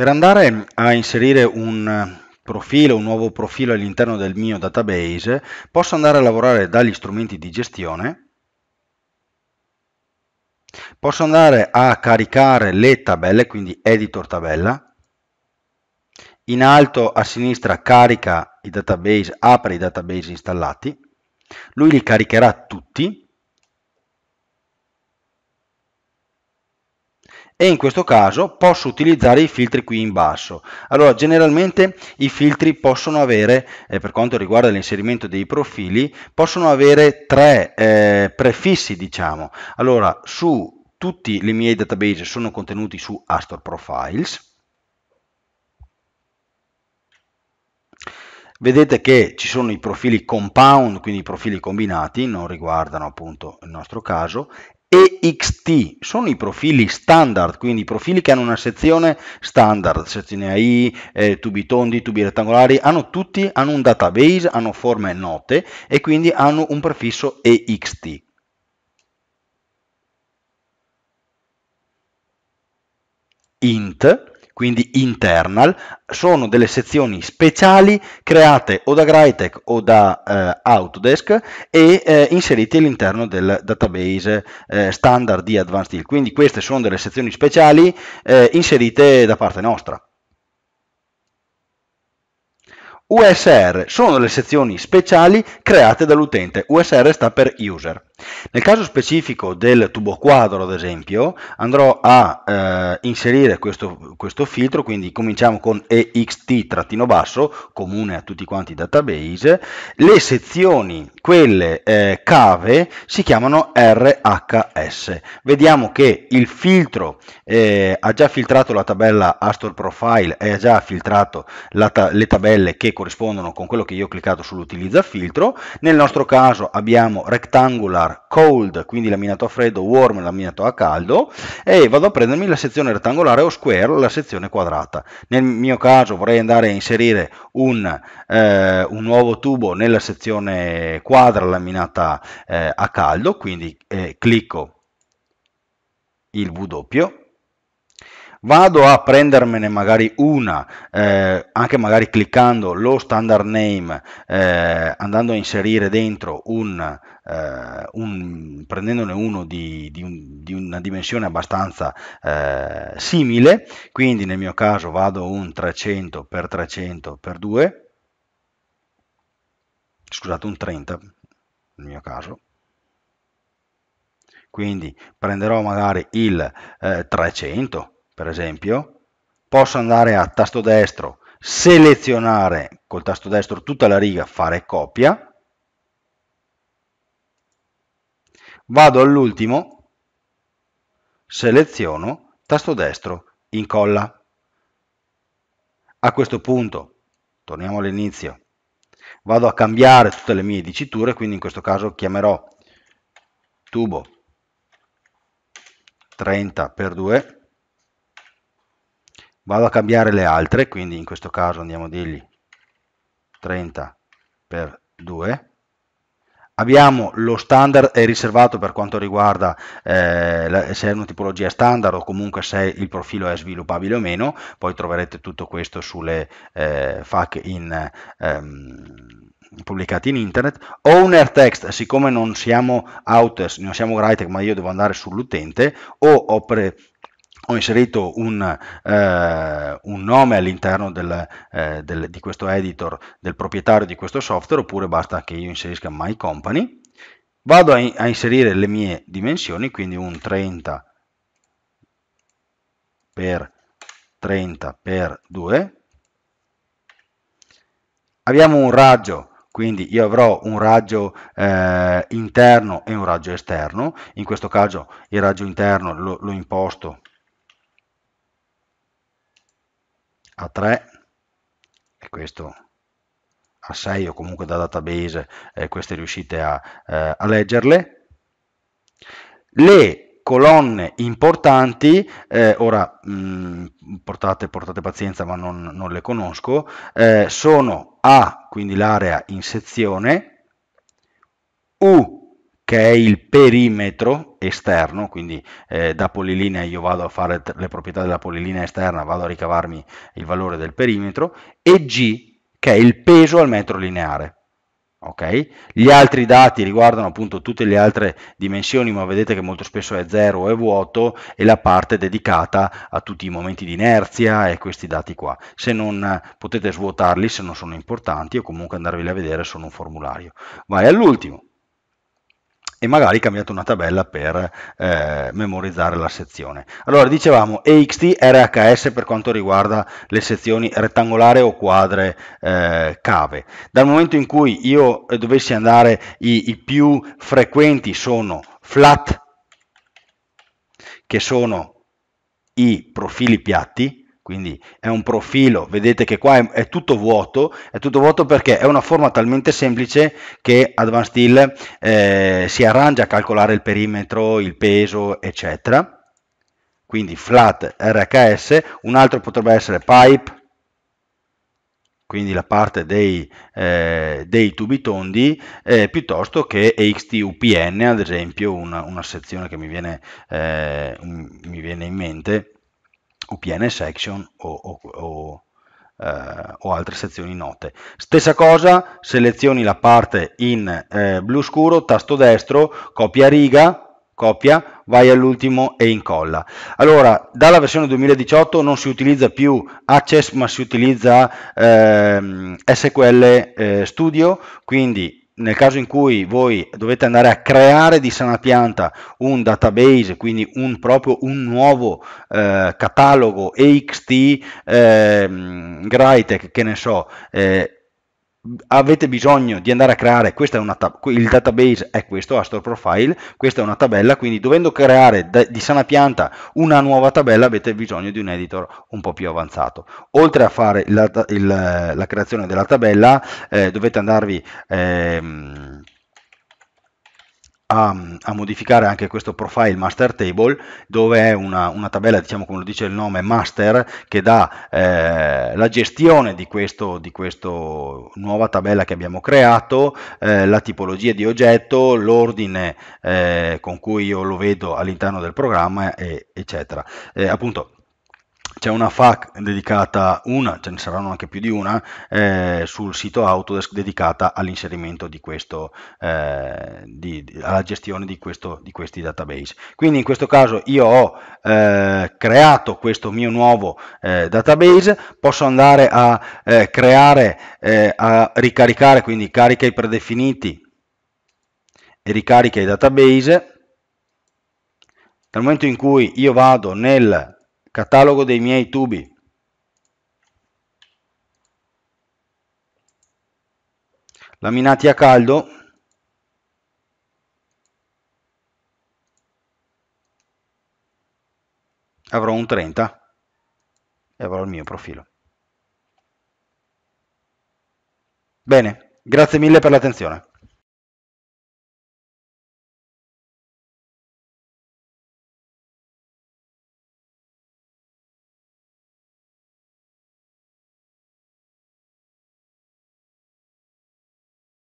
Per andare a inserire un eh, profilo, un nuovo profilo all'interno del mio database, posso andare a lavorare dagli strumenti di gestione, posso andare a caricare le tabelle, quindi editor tabella, in alto a sinistra carica i database, apre i database installati, lui li caricherà tutti, e in questo caso posso utilizzare i filtri qui in basso. Allora generalmente i filtri possono avere, eh, per quanto riguarda l'inserimento dei profili, possono avere tre eh, prefissi diciamo. Allora su tutti i miei database sono contenuti su Astor Profiles, vedete che ci sono i profili compound, quindi i profili combinati, non riguardano appunto il nostro caso, EXT sono i profili standard, quindi i profili che hanno una sezione standard, sezione AI, eh, tubi tondi, tubi rettangolari, hanno tutti hanno un database, hanno forme note e quindi hanno un prefisso EXT. int quindi internal, sono delle sezioni speciali create o da Grytech o da eh, Autodesk e eh, inserite all'interno del database eh, standard di Advanced Deal. Quindi queste sono delle sezioni speciali eh, inserite da parte nostra. USR sono delle sezioni speciali create dall'utente. USR sta per user. Nel caso specifico del tubo quadro, ad esempio, andrò a eh, inserire questo, questo, filtro, quindi cominciamo con ext-basso, comune a tutti quanti i database, le sezioni, quelle eh, cave, si chiamano RHS. Vediamo che il filtro eh, ha già filtrato la tabella Astor Profile e ha già filtrato ta le tabelle che corrispondono con quello che io ho cliccato sull'utilizza filtro. Nel nostro caso abbiamo rectangular bar cold, quindi laminato a freddo, warm, laminato a caldo, e vado a prendermi la sezione rettangolare o square, la sezione quadrata. Nel mio caso vorrei andare a inserire un, eh, un nuovo tubo nella sezione quadra laminata eh, a caldo, quindi eh, clicco il W vado a prendermene magari una, eh, anche magari cliccando lo standard name, eh, andando a inserire dentro un, eh, un prendendone uno di, di, un, di, una dimensione abbastanza eh, simile, quindi nel mio caso vado un 300 x 300 x 2, scusate un 30 nel mio caso, quindi prenderò magari il eh, 300 per esempio, posso andare a tasto destro, selezionare col tasto destro tutta la riga, fare copia, vado all'ultimo, seleziono, tasto destro, incolla. A questo punto, torniamo all'inizio, vado a cambiare tutte le mie diciture, quindi in questo caso chiamerò tubo 30 x 2 vado a cambiare le altre quindi in questo caso andiamo a dirgli 30 per 2 abbiamo lo standard è riservato per quanto riguarda eh, la, se è una tipologia standard o comunque se il profilo è sviluppabile o meno poi troverete tutto questo sulle eh, FAQ in, ehm, pubblicati in internet owner text siccome non siamo out non siamo writer ma io devo andare sull'utente o opere ho inserito un, eh, un nome all'interno del, eh, del, di questo editor del proprietario di questo software oppure basta che io inserisca my company vado a, a inserire le mie dimensioni quindi un 30 per 30 per 2 abbiamo un raggio quindi io avrò un raggio eh, interno e un raggio esterno in questo caso il raggio interno lo, lo imposto a 3 e questo a 6 o comunque da database eh, queste riuscite a, eh, a, leggerle. Le colonne importanti, eh, ora mh, mm, portate, portate, pazienza ma non, non le conosco, eh, sono A, quindi l'area in sezione, U, che è il perimetro esterno, quindi eh, da polilinea io vado a fare le proprietà della polilinea esterna, vado a ricavarmi il valore del perimetro, e G, che è il peso al metro lineare. Okay? Gli altri dati riguardano appunto tutte le altre dimensioni, ma vedete che molto spesso è zero o è vuoto e la parte dedicata a tutti i momenti di inerzia e questi dati qua. Se non potete svuotarli, se non sono importanti o comunque andarveli a vedere, sono un formulario. Vai all'ultimo e magari cambiate una tabella per eh, memorizzare la sezione. Allora dicevamo EXT RHS per quanto riguarda le sezioni rettangolare o quadre eh, cave. Dal momento in cui io eh, dovessi andare, i, i più frequenti sono flat, che sono i profili piatti, quindi è un profilo, vedete che qua è, è, tutto vuoto, è tutto vuoto perché è una forma talmente semplice che Advanced Steel eh, si arrangia a calcolare il perimetro, il peso, eccetera. Quindi flat RHS, un altro potrebbe essere pipe, quindi la parte dei, eh, dei tubi tondi, eh, piuttosto che XTUPN, ad esempio, una, una sezione che mi viene, eh, mi viene in mente, o section o, o, o, eh, o, altre sezioni note. Stessa cosa, selezioni la parte in eh, blu scuro, tasto destro, copia riga, copia, vai all'ultimo e incolla. Allora, dalla versione 2018 non si utilizza più Access, ma si utilizza eh, SQL eh, Studio, quindi nel caso in cui voi dovete andare a creare di sana pianta un database, quindi un, proprio un nuovo eh, catalogo EXT eh, Gritech, che ne so, eh, avete bisogno di andare a creare, tab- il database è questo, Astor Profile, questa è una tabella, quindi dovendo creare da- di sana pianta una nuova tabella avete bisogno di un editor un po' più avanzato. Oltre a fare la, il, la creazione della tabella eh, dovete andarvi... Ehm, a, a, modificare anche questo profile master table dove è una, una, tabella diciamo come lo dice il nome master che dà eh, la gestione di questo di questa nuova tabella che abbiamo creato eh, la tipologia di oggetto l'ordine eh, con cui io lo vedo all'interno del programma e, eccetera eh, appunto c'è una FAQ dedicata, una, ce ne saranno anche più di una, eh, sul sito Autodesk dedicata all'inserimento di questo, eh, di, di, alla gestione di, questo, di, questi database. Quindi in questo caso io ho eh, creato questo mio nuovo eh, database, posso andare a eh, creare, eh, a ricaricare, quindi carica i predefiniti e ricarica i database. Dal momento in cui io vado nel Catalogo dei miei tubi. Laminati a caldo. Avrò un 30 e avrò il mio profilo. Bene, grazie mille per l'attenzione.